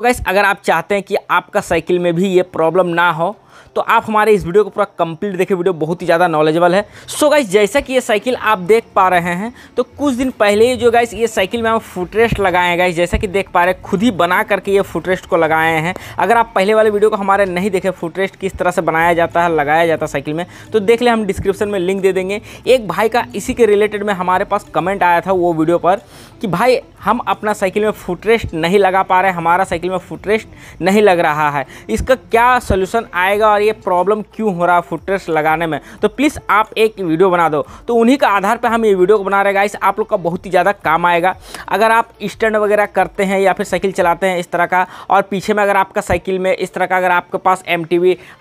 तो गैस अगर आप चाहते हैं कि आपका साइकिल में भी ये प्रॉब्लम ना हो तो आप हमारे इस वीडियो को पूरा कंप्लीट देखें वीडियो बहुत ही ज़्यादा नॉलेजेबल है सो गाइस जैसा कि ये साइकिल आप देख पा रहे हैं तो कुछ दिन पहले ही जो गाइस ये साइकिल में हम फुटरेस्ट लगाए हैं गाइस जैसा कि देख पा रहे हैं खुद ही बना करके ये फुटरेस्ट को लगाए हैं अगर आप पहले वाले वीडियो को हमारे नहीं देखे फुटरेस्ट किस तरह से बनाया जाता है लगाया जाता है साइकिल में तो देख ले हम डिस्क्रिप्शन में लिंक दे देंगे एक भाई का इसी के रिलेटेड में हमारे पास कमेंट आया था वो वीडियो पर कि भाई हम अपना साइकिल में फुटरेस्ट नहीं लगा पा रहे हमारा साइकिल में फुटरेस्ट नहीं लग रहा है इसका क्या सोल्यूशन आएगा लगेगा और ये प्रॉब्लम क्यों हो रहा है फुटरेस लगाने में तो प्लीज़ आप एक वीडियो बना दो तो उन्हीं का आधार पर हम ये वीडियो बना रहे गाइस आप लोग का बहुत ही ज़्यादा काम आएगा अगर आप स्टैंड वगैरह करते हैं या फिर साइकिल चलाते हैं इस तरह का और पीछे में अगर आपका साइकिल में इस तरह का अगर आपके पास एम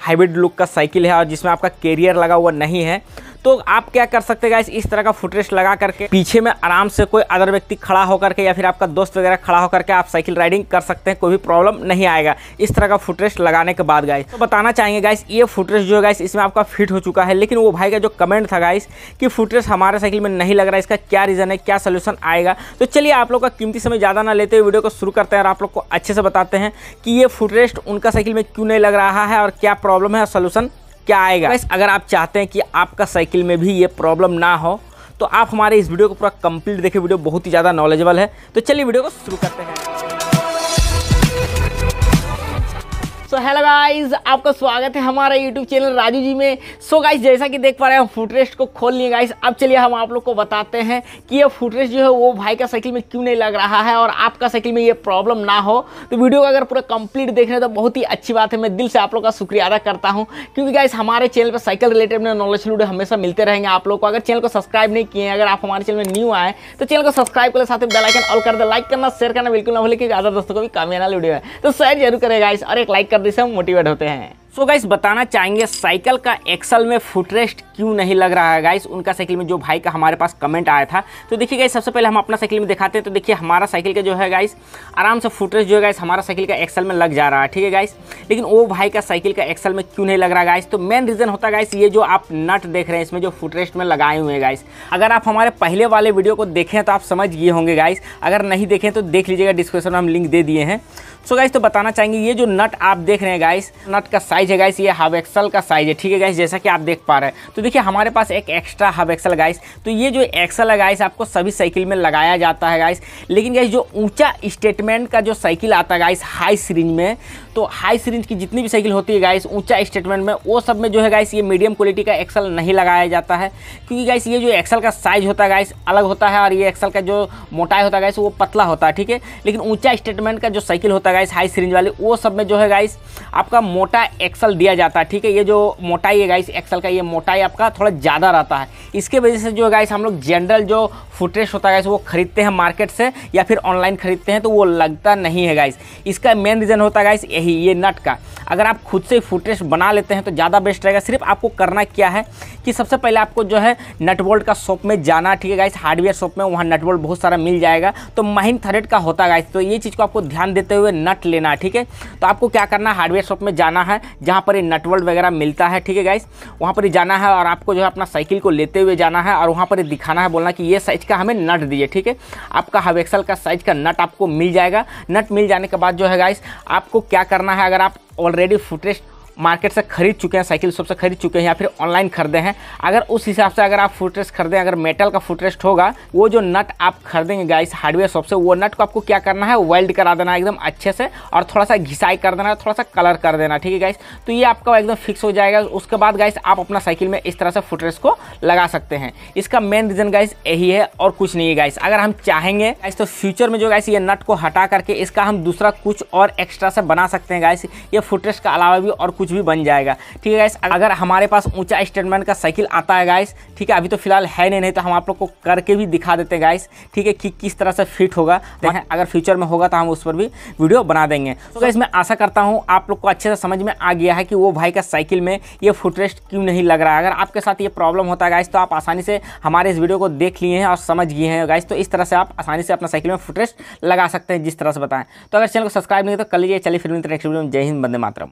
हाइब्रिड लुक का साइकिल है और जिसमें आपका कैरियर लगा हुआ नहीं है तो आप क्या कर सकते गाइस इस तरह का फुटरेस्ट लगा करके पीछे में आराम से कोई अदर व्यक्ति खड़ा होकर के या फिर आपका दोस्त वगैरह खड़ा होकर के आप साइकिल राइडिंग कर सकते हैं कोई भी प्रॉब्लम नहीं आएगा इस तरह का फुटरेस्ट लगाने के बाद गाइस तो बताना चाहेंगे गाइस ये फुटेज जो है गाइस इसमें आपका फिट हो चुका है लेकिन वो भाई का जो कमेंट था गाइस कि फुटेज हमारे साइकिल में नहीं लग रहा है इसका क्या रीज़न है क्या सोल्यूशन आएगा तो चलिए आप लोग का कीमती समय ज़्यादा ना लेते हुए वीडियो को शुरू करते हैं और आप लोग को अच्छे से बताते हैं कि ये फुटरेस्ट उनका साइकिल में क्यों नहीं लग रहा है और क्या प्रॉब्लम है और सोल्यूशन क्या आएगा बस अगर आप चाहते हैं कि आपका साइकिल में भी ये प्रॉब्लम ना हो तो आप हमारे इस वीडियो को पूरा कंप्लीट देखें वीडियो बहुत ही ज़्यादा नॉलेजेबल है तो चलिए वीडियो को शुरू करते हैं सो हेलो गाइस आपका स्वागत है हमारे यूट्यूब चैनल राजू जी में सो so गाइस जैसा कि देख पा रहे हैं हम फुटरेस्ट को खोल लिए गाइस अब चलिए हम आप लोग को बताते हैं कि ये फुटरेस्ट जो है वो भाई का साइकिल में क्यों नहीं लग रहा है और आपका साइकिल में ये प्रॉब्लम ना हो तो वीडियो को अगर पूरा कंप्लीट देख रहे हैं तो बहुत ही अच्छी बात है मैं दिल से आप लोग का शुक्रिया अदा करता हूँ क्योंकि गाइस हमारे चैनल पर साइकिल रिलेटेड में नॉलेज वीडियो हमेशा मिलते रहेंगे आप लोग को अगर चैनल को सब्सक्राइब नहीं किए अगर आप हमारे चैनल में न्यू आए तो चैनल को सब्सक्राइब कर साथ में बेलाइकन ऑल कर दे लाइक करना शेयर करना बिल्कुल ना भूलिए क्योंकि आधा दोस्तों को भी कामयाना वीडियो है तो शेयर जरूर करेगा गाइस और एक लाइक कर जल्दी से हम मोटिवेट होते हैं सो so गाइस बताना चाहेंगे साइकिल का एक्सल में फुटरेस्ट क्यों नहीं लग रहा है गाइस उनका साइकिल में जो भाई का हमारे पास कमेंट आया था तो देखिए गाइस सबसे पहले हम अपना साइकिल में दिखाते हैं तो देखिए हमारा साइकिल का जो है गाइस आराम से फुटरेस्ट जो है गाइस हमारा साइकिल का एक्सल में लग जा रहा है ठीक है गाइस लेकिन वो भाई का साइकिल का एक्सल में क्यों नहीं लग रहा गाइस तो मेन रीज़न होता गाइस ये जो आप नट देख रहे हैं इसमें जो फुटरेस्ट में लगाए हुए हैं गाइस अगर आप हमारे पहले वाले वीडियो को देखें तो आप समझ गए होंगे गाइस अगर नहीं देखें तो देख लीजिएगा डिस्क्रिप्शन में हम लिंक दे दिए हैं सो गाइस तो बताना चाहेंगे ये जो नट आप देख रहे हैं गाइस नट का साइज है गाइस ये हाफ एक्सल का साइज है ठीक है गाइस जैसा कि आप देख पा रहे हैं तो देखिए हमारे पास एक एक्स्ट्रा हाफ एक्सल गाइस तो ये जो एक्सल है गाइस आपको सभी साइकिल में लगाया जाता है गाइस लेकिन गाइस जो ऊंचा स्टेटमेंट का जो साइकिल आता है गाइस हाई सीरीज में तो हाई सीरीज की जितनी भी साइकिल होती है गाइस ऊंचा स्टेटमेंट में वो सब में जो है गाइस ये मीडियम क्वालिटी का एक्सल नहीं लगाया जाता है क्योंकि गाइस ये जो एक्सल का साइज होता है गाइस अलग होता है और ये एक्सल का जो मोटाई होता है गाइस वो पतला होता है ठीक है लेकिन ऊंचा स्टेटमेंट का जो साइकिल होता है गाइस हाई सीरीज वाले वो सब में जो है गाइस आपका मोटा एक्सल दिया जाता है ठीक है ये जो मोटाई है गाइस एक्सल का ये मोटाई आपका थोड़ा ज़्यादा रहता है इसके वजह से जो है गाइस हम लोग जनरल जो फुटरेस्ट होता है गाइस वो खरीदते हैं मार्केट से या फिर ऑनलाइन खरीदते हैं तो वो लगता नहीं है गाइस इसका मेन रीज़न होता है गाइस यही ये नट का अगर आप खुद से फुटरेस्ट बना लेते हैं तो ज़्यादा बेस्ट रहेगा सिर्फ आपको करना क्या है कि सबसे पहले आपको जो है नटबोल्ट का शॉप में जाना ठीक है गाइस हार्डवेयर शॉप में वहाँ नटबोल्ट बहुत सारा मिल जाएगा तो माइन थ्रेड का होता है गाइस तो ये चीज़ को आपको ध्यान देते हुए नट लेना है ठीक है तो आपको क्या करना है हार्डवेयर शॉप में जाना है जहाँ पर ये नटवर्ड वगैरह मिलता है ठीक है गाइस वहाँ पर जाना है और आपको जो है अपना साइकिल को लेते हुए जाना है और वहाँ पर दिखाना है बोलना कि ये साइज का हमें नट दीजिए ठीक है आपका हवेक्सल का साइज का नट आपको मिल जाएगा नट मिल जाने के बाद जो है गाइस आपको क्या करना है अगर आप ऑलरेडी फुटेस्ट मार्केट से खरीद चुके हैं साइकिल शॉप से खरीद चुके हैं या फिर ऑनलाइन खरीदे हैं अगर उस हिसाब से अगर आप फुटरेस्ट खरीदें अगर मेटल का फुटरेस्ट होगा वो जो नट आप खरीदेंगे गाइस हार्डवेयर शॉप से वो नट को आपको क्या करना है वेल्ड करा देना एकदम अच्छे से और थोड़ा सा घिसाई कर देना थोड़ा सा कलर कर देना ठीक है गाइस तो ये आपका एकदम फिक्स हो जाएगा उसके बाद गाइस आप अपना साइकिल में इस तरह से फुटरेस्ट को लगा सकते हैं इसका मेन रीज़न गाइस यही है और कुछ नहीं है गाइस अगर हम चाहेंगे गाइस तो फ्यूचर में जो गाइस ये नट को हटा करके इसका हम दूसरा कुछ और एक्स्ट्रा से बना सकते हैं गाइस ये फुटरेस्ट का अलावा भी और कुछ कुछ भी बन जाएगा ठीक है गाइस अगर हमारे पास ऊंचा स्टेटमेंट का साइकिल आता है गाइस ठीक है अभी तो फिलहाल है नहीं नहीं तो हम आप लोग को करके भी दिखा देते हैं गाइस ठीक है कि किस तरह से फिट होगा अगर फ्यूचर में होगा तो हम उस पर भी वीडियो बना देंगे तो गाइस मैं आशा करता हूँ आप लोग को अच्छे से समझ में आ गया है कि वो भाई का साइकिल में ये फुटरेस्ट क्यों नहीं लग रहा है अगर आपके साथ ये प्रॉब्लम होता है गाइस तो आप आसानी से हमारे इस वीडियो को देख लिए हैं और समझ गए हैं गाइस तो इस तरह से आप आसानी से अपना साइकिल में फुटरेस्ट लगा सकते हैं जिस तरह से बताएं तो अगर चैनल को सब्सक्राइब नहीं तो कर लीजिए चलिए फिर नेक्स्ट वीडियो में जय हिंद बंदे मातरम